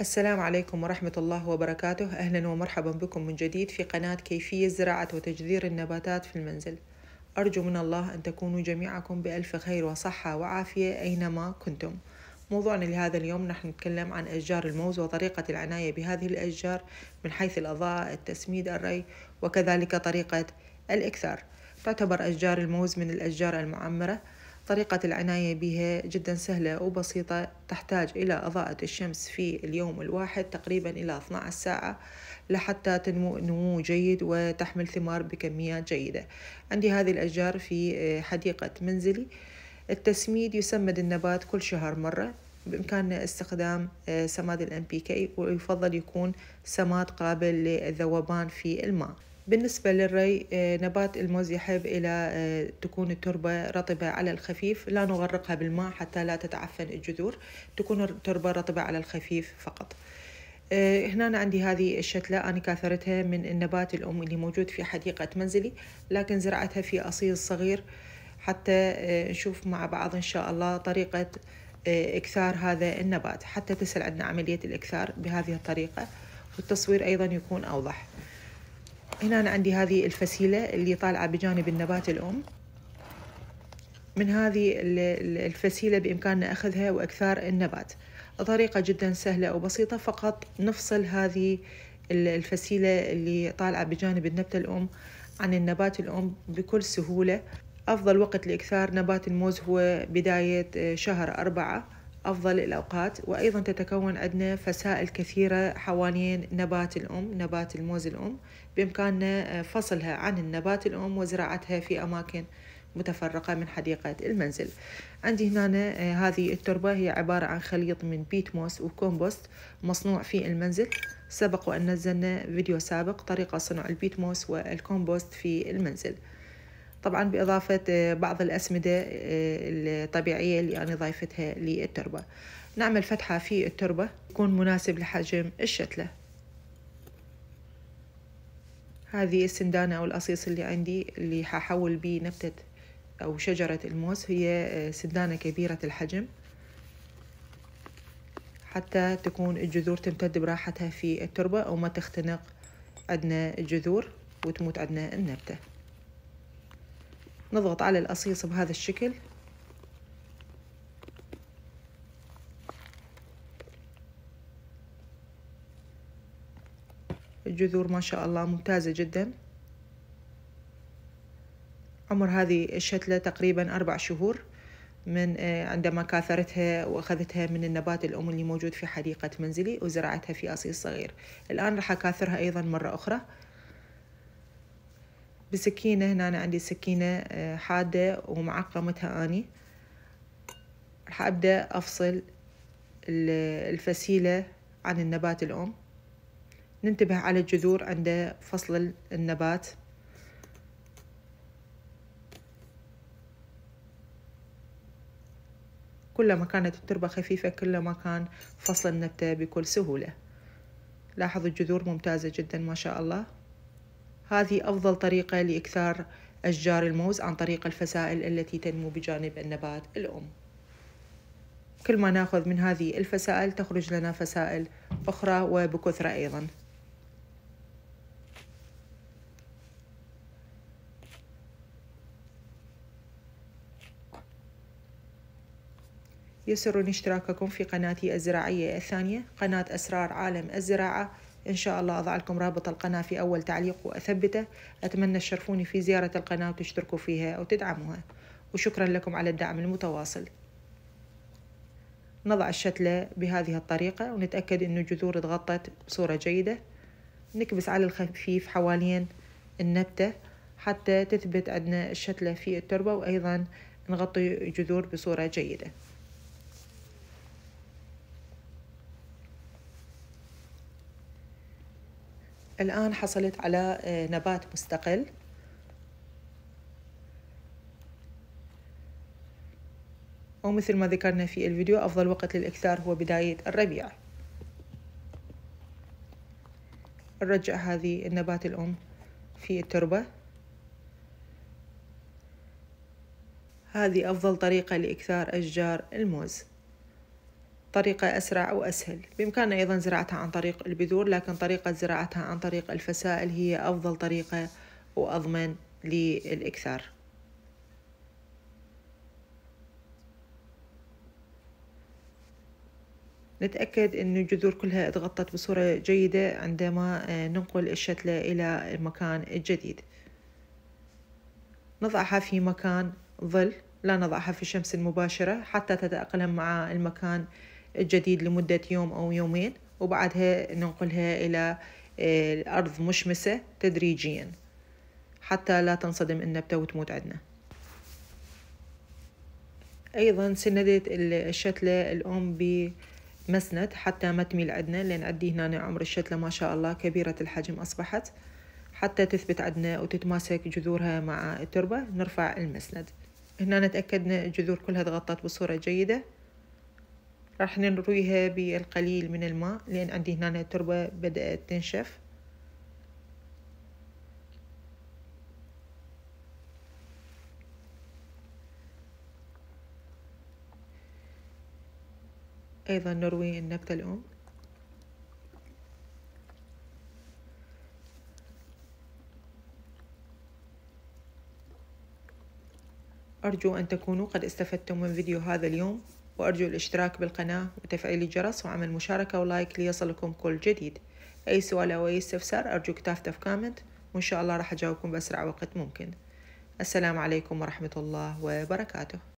السلام عليكم ورحمة الله وبركاته أهلا ومرحبا بكم من جديد في قناة كيفية زراعة وتجذير النباتات في المنزل أرجو من الله أن تكونوا جميعكم بألف خير وصحة وعافية أينما كنتم موضوعنا لهذا اليوم نحن نتكلم عن أشجار الموز وطريقة العناية بهذه الأشجار من حيث الإضاءة التسميد الري وكذلك طريقة الإكثار تعتبر أشجار الموز من الأشجار المعمرة طريقة العناية بها جدا سهلة وبسيطة تحتاج إلى إضاءة الشمس في اليوم الواحد تقريبا إلى 12 ساعة لحتى تنمو نمو جيد وتحمل ثمار بكميات جيدة عندي هذه الأشجار في آه، حديقة منزلي التسميد يسمد النبات كل شهر مرة بإمكاننا استخدام آه، سماد بي كي ويفضل يكون سماد قابل للذوبان في الماء بالنسبة للري آه، نبات الموز يحب إلى آه، تكون التربة رطبة على الخفيف لا نغرقها بالماء حتى لا تتعفن الجذور تكون التربة رطبة على الخفيف فقط آه، هنا أنا عندي هذه الشتلة أنا كاثرتها من النبات الأم اللي موجود في حديقة منزلي لكن زرعتها في أصيل صغير حتى نشوف مع بعض إن شاء الله طريقة إكثار هذا النبات حتى تسهل عندنا عملية الإكثار بهذه الطريقة والتصوير أيضا يكون أوضح هنا أنا عندي هذه الفسيلة اللي طالعة بجانب النبات الأم من هذه الفسيلة بإمكاننا أخذها وأكثار النبات طريقة جدا سهلة وبسيطة فقط نفصل هذه الفسيلة اللي طالعة بجانب النبتة الأم عن النبات الأم بكل سهولة أفضل وقت لإكثار نبات الموز هو بداية آه، شهر أربعة أفضل الأوقات وأيضا تتكون عندنا فسائل كثيرة حوالين نبات الأم نبات الموز الأم بإمكاننا آه، فصلها عن النبات الأم وزراعتها في أماكن متفرقة من حديقة المنزل عندي هنا آه، هذه التربة هي عبارة عن خليط من بيت موس وكومبوست مصنوع في المنزل سبق وأن نزلنا فيديو سابق طريقة صنع البيت موس والكومبوست في المنزل طبعا بإضافة آه، بعض الأسمدة آه، الطبيعية اللي أنا ضايفتها للتربة نعمل فتحة في التربة يكون مناسب لحجم الشتلة هذه السندانة أو القصيص اللي عندي اللي ححول بيه نبتة أو شجرة الموز هي آه، سندانة كبيرة الحجم حتى تكون الجذور تمتد براحتها في التربة أو ما تختنق عندنا الجذور وتموت عندنا النبته نضغط على القصيص بهذا الشكل الجذور ما شاء الله ممتازة جدا عمر هذه الشتلة تقريبا أربع شهور من آه، عندما كاثرتها وأخذتها من النبات الأم اللي موجود في حديقة منزلي وزرعتها في قصيص صغير الآن راح أكاثرها أيضا مرة أخرى بسكينة هنا أنا عندي سكينة آه، حادة ومعقمتها أني راح أبدأ أفصل الفسيلة عن النبات الأم ننتبه على الجذور عند فصل النبات كلما كانت التربة خفيفة كلما كان فصل النبتة بكل سهولة لاحظوا الجذور ممتازة جدا ما شاء الله هذه أفضل طريقة لإكثار أشجار الموز عن طريق الفسائل التي تنمو بجانب النبات الأم كل ما ناخذ من هذه الفسائل تخرج لنا فسائل أخرى وبكثرة أيضاً يسرني اشتراككم في قناتي الزراعية الثانية قناة أسرار عالم الزراعة إن شاء الله أضع لكم رابط القناة في أول تعليق وأثبته أتمنى تشرفوني في زيارة القناة وتشتركوا فيها أو تدعموها وشكرا لكم على الدعم المتواصل نضع الشتلة بهذه الطريقة ونتأكد أن الجذور تغطت بصورة جيدة نكبس على الخفيف حوالين النبتة حتى تثبت عندنا الشتلة في التربة وأيضا نغطي الجذور بصورة جيدة الآن حصلت على آه، نبات مستقل ومثل ما ذكرنا في الفيديو أفضل وقت للإكثار هو بداية الربيع نرجع هذه النبات الأم في التربة هذه أفضل طريقة لإكثار أشجار الموز طريقة أسرع وأسهل بإمكاننا أيضا زراعتها عن طريق البذور لكن طريقة زراعتها عن طريق الفسائل هي أفضل طريقة وأضمن للإكثار نتأكد أن الجذور كلها اتغطت بصورة جيدة عندما آه، ننقل الشتلة إلى المكان الجديد نضعها في مكان ظل لا نضعها في الشمس المباشرة حتى تتأقلم مع المكان الجديد لمدة يوم أو يومين وبعدها ننقلها إلى آه، الأرض مشمسة تدريجيا حتى لا تنصدم النبتة وتموت عندنا أيضا سندت الشتلة الأم بمسند حتى ما تميل عندنا لأن عندي هنا عمر الشتلة ما شاء الله كبيرة الحجم أصبحت حتى تثبت عندنا وتتماسك جذورها مع التربة نرفع المسند هنا تأكدنا الجذور كلها تغطت بصورة جيدة راح نرويها بالقليل من الماء لأن عندي هنا تربة بدأت تنشف أيضا نروي النبتة الأم أرجو أن تكونوا قد استفدتم من فيديو هذا اليوم وأرجو الاشتراك بالقناة وتفعيل الجرس وعمل مشاركة ولايك ليصلكم كل جديد أي سؤال أو أي استفسار أرجوك كتابته في كومنت وإن شاء الله راح أجاوبكم بأسرع وقت ممكن السلام عليكم ورحمة الله وبركاته